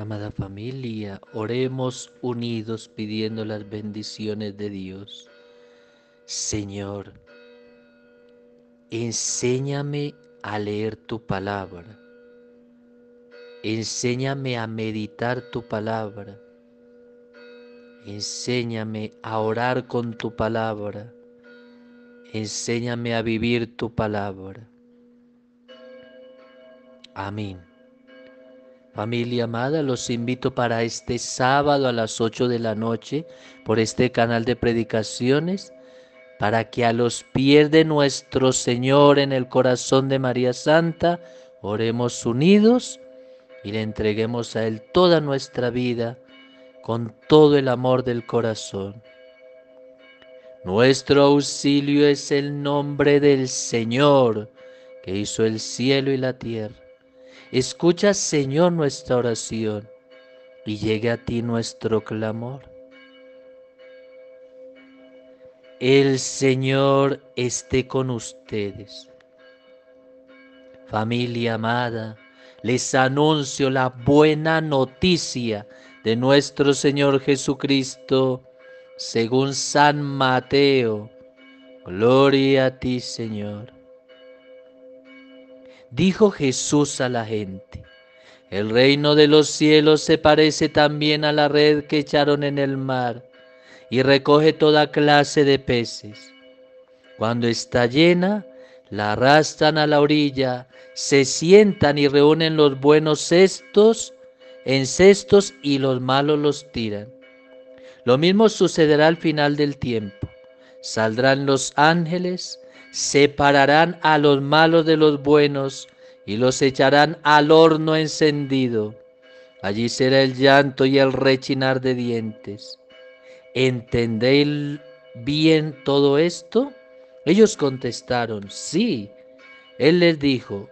Amada familia, oremos unidos pidiendo las bendiciones de Dios. Señor, enséñame a leer tu palabra. Enséñame a meditar tu palabra. Enséñame a orar con tu palabra. Enséñame a vivir tu palabra. Amén. Familia amada, los invito para este sábado a las 8 de la noche por este canal de predicaciones, para que a los pies de nuestro Señor en el corazón de María Santa oremos unidos y le entreguemos a Él toda nuestra vida con todo el amor del corazón. Nuestro auxilio es el nombre del Señor que hizo el cielo y la tierra. Escucha, Señor, nuestra oración y llegue a ti nuestro clamor. El Señor esté con ustedes. Familia amada, les anuncio la buena noticia de nuestro Señor Jesucristo según San Mateo. Gloria a ti, Señor dijo Jesús a la gente, el reino de los cielos se parece también a la red que echaron en el mar y recoge toda clase de peces. Cuando está llena, la arrastran a la orilla, se sientan y reúnen los buenos cestos en cestos y los malos los tiran. Lo mismo sucederá al final del tiempo. Saldrán los ángeles, separarán a los malos de los buenos y los echarán al horno encendido. Allí será el llanto y el rechinar de dientes. ¿Entendéis bien todo esto? Ellos contestaron, sí. Él les dijo,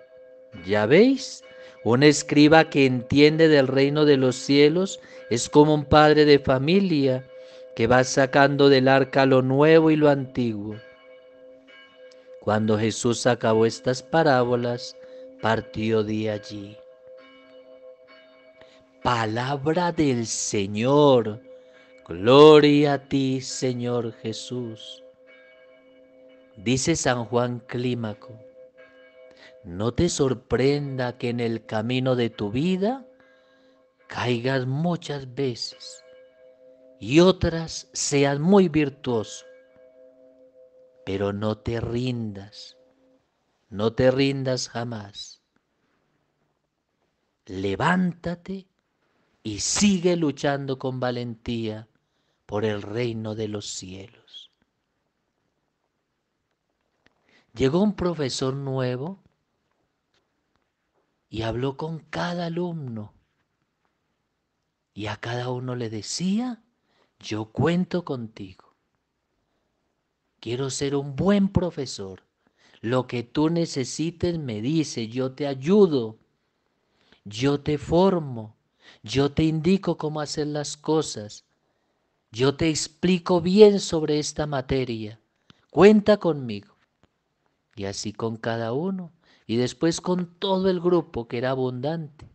¿ya veis? Un escriba que entiende del reino de los cielos es como un padre de familia que va sacando del arca lo nuevo y lo antiguo. Cuando Jesús acabó estas parábolas, partió de allí. Palabra del Señor. Gloria a ti, Señor Jesús. Dice San Juan Clímaco, no te sorprenda que en el camino de tu vida caigas muchas veces y otras seas muy virtuoso pero no te rindas, no te rindas jamás. Levántate y sigue luchando con valentía por el reino de los cielos. Llegó un profesor nuevo y habló con cada alumno y a cada uno le decía, yo cuento contigo. Quiero ser un buen profesor. Lo que tú necesites me dice, yo te ayudo, yo te formo, yo te indico cómo hacer las cosas, yo te explico bien sobre esta materia. Cuenta conmigo. Y así con cada uno, y después con todo el grupo que era abundante.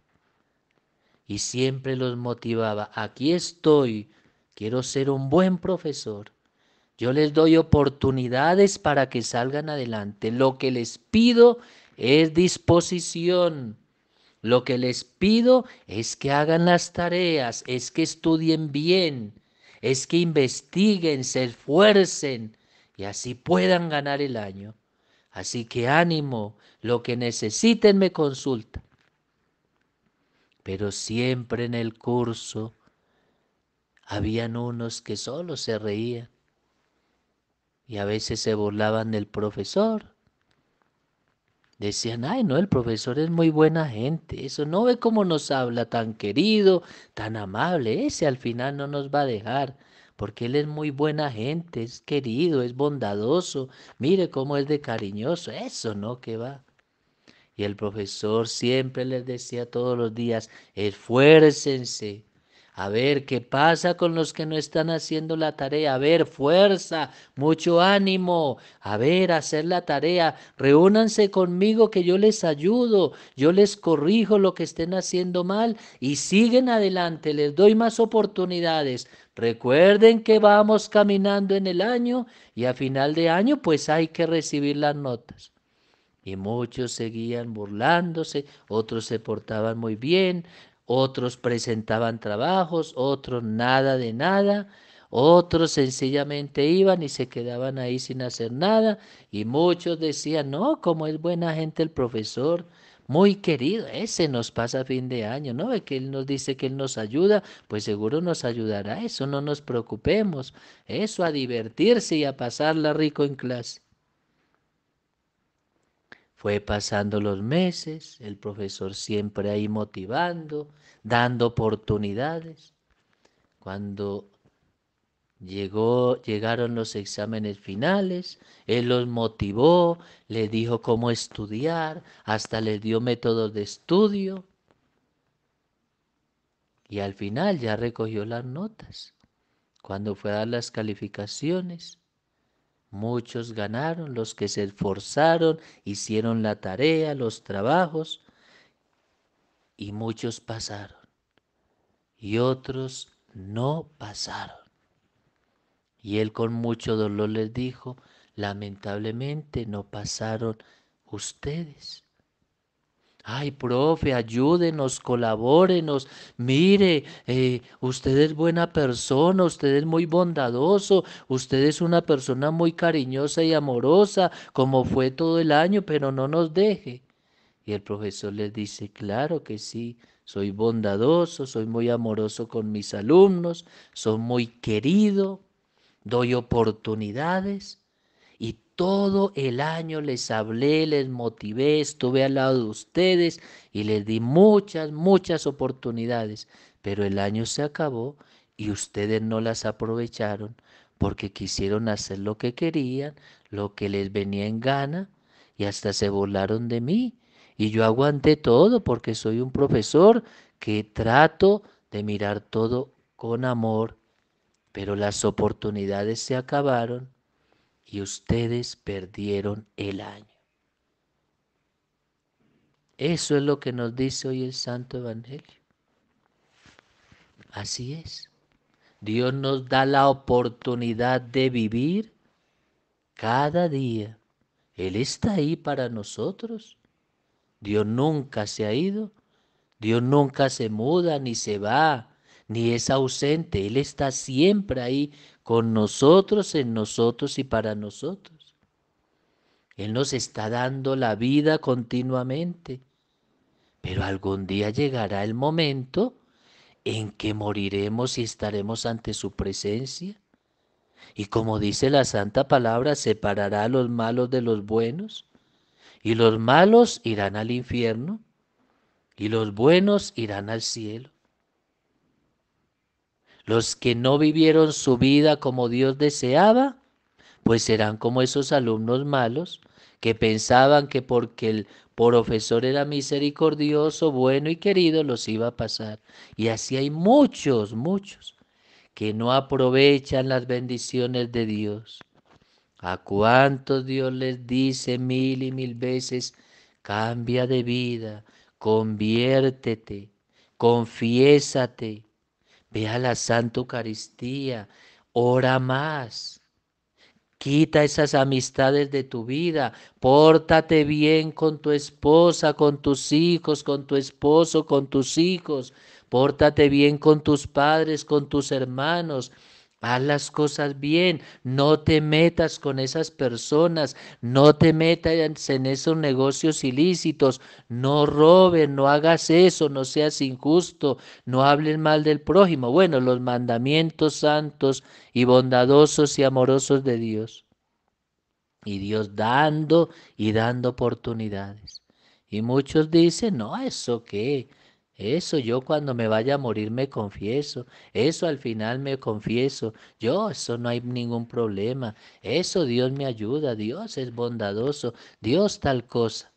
Y siempre los motivaba, aquí estoy, quiero ser un buen profesor. Yo les doy oportunidades para que salgan adelante. Lo que les pido es disposición. Lo que les pido es que hagan las tareas, es que estudien bien, es que investiguen, se esfuercen y así puedan ganar el año. Así que ánimo, lo que necesiten me consultan. Pero siempre en el curso habían unos que solo se reían y a veces se burlaban del profesor. Decían, ay, no, el profesor es muy buena gente. Eso no ve cómo nos habla tan querido, tan amable. Ese al final no nos va a dejar porque él es muy buena gente, es querido, es bondadoso, mire cómo es de cariñoso, eso no que va. Y el profesor siempre les decía todos los días, esfuércense, a ver, ¿qué pasa con los que no están haciendo la tarea? A ver, fuerza, mucho ánimo. A ver, hacer la tarea. Reúnanse conmigo que yo les ayudo, yo les corrijo lo que estén haciendo mal y siguen adelante, les doy más oportunidades. Recuerden que vamos caminando en el año y a final de año pues hay que recibir las notas. Y muchos seguían burlándose, otros se portaban muy bien, otros presentaban trabajos, otros nada de nada, otros sencillamente iban y se quedaban ahí sin hacer nada. Y muchos decían, no, como es buena gente el profesor, muy querido, ese nos pasa fin de año, ¿no? es Que Él nos dice que Él nos ayuda, pues seguro nos ayudará, eso no nos preocupemos, eso a divertirse y a pasarla rico en clase. Fue pasando los meses, el profesor siempre ahí motivando, dando oportunidades. Cuando llegaron los exámenes finales, él los motivó, le dijo cómo estudiar, hasta le dio métodos de estudio. Y al final ya recogió las notas. Cuando fue a dar las calificaciones, Muchos ganaron, los que se esforzaron, hicieron la tarea, los trabajos, y muchos pasaron, y otros no pasaron. Y él con mucho dolor les dijo, lamentablemente no pasaron ustedes. Ay, profe, ayúdenos, colabórenos. Mire, eh, usted es buena persona, usted es muy bondadoso, usted es una persona muy cariñosa y amorosa, como fue todo el año, pero no nos deje. Y el profesor les dice, claro que sí, soy bondadoso, soy muy amoroso con mis alumnos, soy muy querido, doy oportunidades todo el año les hablé, les motivé, estuve al lado de ustedes y les di muchas, muchas oportunidades. Pero el año se acabó y ustedes no las aprovecharon porque quisieron hacer lo que querían, lo que les venía en gana y hasta se burlaron de mí. Y yo aguanté todo porque soy un profesor que trato de mirar todo con amor, pero las oportunidades se acabaron y ustedes perdieron el año. Eso es lo que nos dice hoy el Santo Evangelio. Así es. Dios nos da la oportunidad de vivir cada día. Él está ahí para nosotros. Dios nunca se ha ido. Dios nunca se muda ni se va ni es ausente, Él está siempre ahí con nosotros, en nosotros y para nosotros. Él nos está dando la vida continuamente, pero algún día llegará el momento en que moriremos y estaremos ante su presencia. Y como dice la santa palabra, separará a los malos de los buenos, y los malos irán al infierno, y los buenos irán al cielo. Los que no vivieron su vida como Dios deseaba, pues serán como esos alumnos malos que pensaban que porque el profesor era misericordioso, bueno y querido, los iba a pasar. Y así hay muchos, muchos, que no aprovechan las bendiciones de Dios. ¿A cuántos Dios les dice mil y mil veces, cambia de vida, conviértete, confiésate? Ve a la Santa Eucaristía, ora más. Quita esas amistades de tu vida, pórtate bien con tu esposa, con tus hijos, con tu esposo, con tus hijos, pórtate bien con tus padres, con tus hermanos, Haz las cosas bien, no te metas con esas personas, no te metas en esos negocios ilícitos, no robes, no hagas eso, no seas injusto, no hables mal del prójimo. Bueno, los mandamientos santos y bondadosos y amorosos de Dios. Y Dios dando y dando oportunidades. Y muchos dicen, no, ¿eso qué? Eso yo cuando me vaya a morir me confieso. Eso al final me confieso. Yo, eso no hay ningún problema. Eso Dios me ayuda. Dios es bondadoso. Dios tal cosa.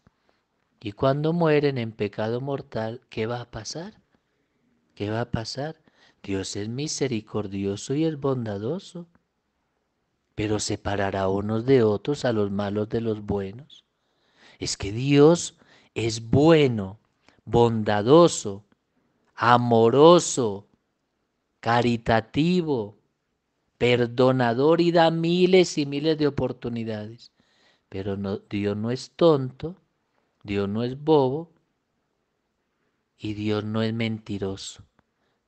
Y cuando mueren en pecado mortal, ¿qué va a pasar? ¿Qué va a pasar? Dios es misericordioso y es bondadoso. Pero separará unos de otros a los malos de los buenos. Es que Dios es bueno bondadoso, amoroso, caritativo, perdonador y da miles y miles de oportunidades. Pero Dios no es tonto, Dios no es bobo y Dios no es mentiroso.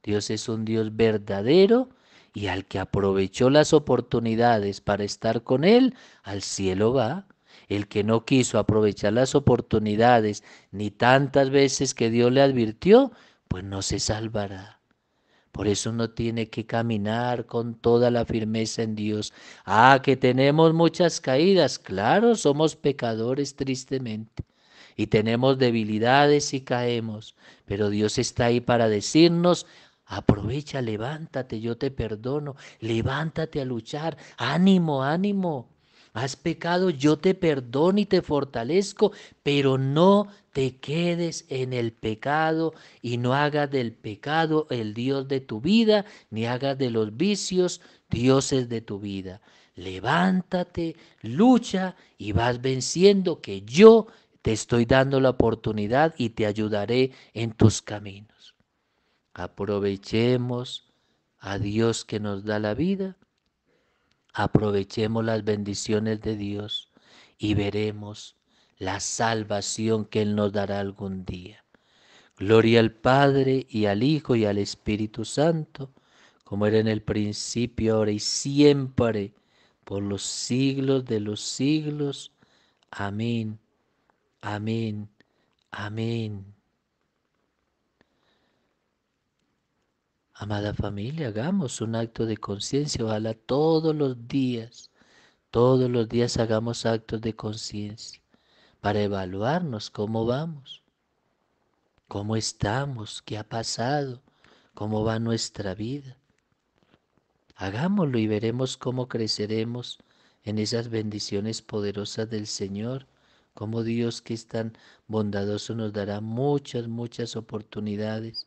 Dios es un Dios verdadero y al que aprovechó las oportunidades para estar con Él, al cielo va el que no quiso aprovechar las oportunidades ni tantas veces que Dios le advirtió, pues no se salvará. Por eso uno tiene que caminar con toda la firmeza en Dios. Ah, que tenemos muchas caídas. Claro, somos pecadores tristemente. Y tenemos debilidades y caemos. Pero Dios está ahí para decirnos, aprovecha, levántate, yo te perdono. Levántate a luchar. Ánimo, ánimo has pecado, yo te perdono y te fortalezco, pero no te quedes en el pecado y no hagas del pecado el Dios de tu vida, ni hagas de los vicios dioses de tu vida. Levántate, lucha y vas venciendo que yo te estoy dando la oportunidad y te ayudaré en tus caminos. Aprovechemos a Dios que nos da la vida aprovechemos las bendiciones de Dios y veremos la salvación que Él nos dará algún día. Gloria al Padre y al Hijo y al Espíritu Santo, como era en el principio, ahora y siempre, por los siglos de los siglos. Amén, amén, amén. Amada familia, hagamos un acto de conciencia, ojalá todos los días, todos los días hagamos actos de conciencia para evaluarnos cómo vamos, cómo estamos, qué ha pasado, cómo va nuestra vida. Hagámoslo y veremos cómo creceremos en esas bendiciones poderosas del Señor, cómo Dios que es tan bondadoso nos dará muchas, muchas oportunidades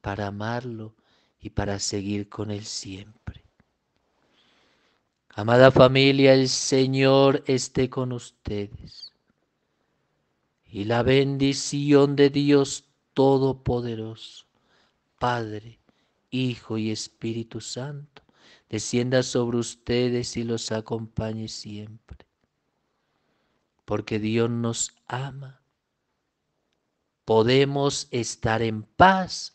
para amarlo, y para seguir con Él siempre. Amada familia, el Señor esté con ustedes. Y la bendición de Dios Todopoderoso, Padre, Hijo y Espíritu Santo, descienda sobre ustedes y los acompañe siempre. Porque Dios nos ama. Podemos estar en paz